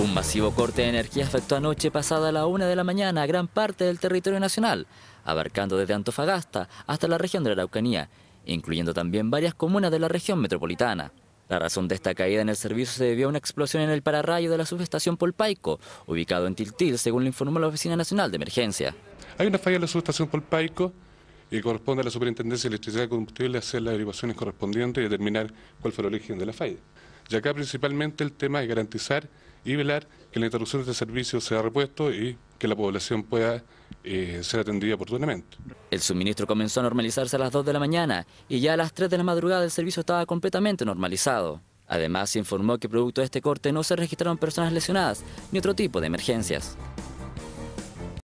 Un masivo corte de energía afectó anoche pasada la una de la mañana a gran parte del territorio nacional, abarcando desde Antofagasta hasta la región de la Araucanía, incluyendo también varias comunas de la región metropolitana. La razón de esta caída en el servicio se debió a una explosión en el pararrayo de la subestación Polpaico, ubicado en Tiltil, según lo informó la Oficina Nacional de Emergencia. Hay una falla en la subestación Polpaico y corresponde a la Superintendencia de Electricidad y Combustible hacer las averiguaciones correspondientes y determinar cuál fue el origen de la falla. Ya acá principalmente el tema es garantizar y velar que la interrupción de este servicio sea repuesto y que la población pueda eh, ser atendida oportunamente. El suministro comenzó a normalizarse a las 2 de la mañana y ya a las 3 de la madrugada el servicio estaba completamente normalizado. Además, se informó que producto de este corte no se registraron personas lesionadas ni otro tipo de emergencias.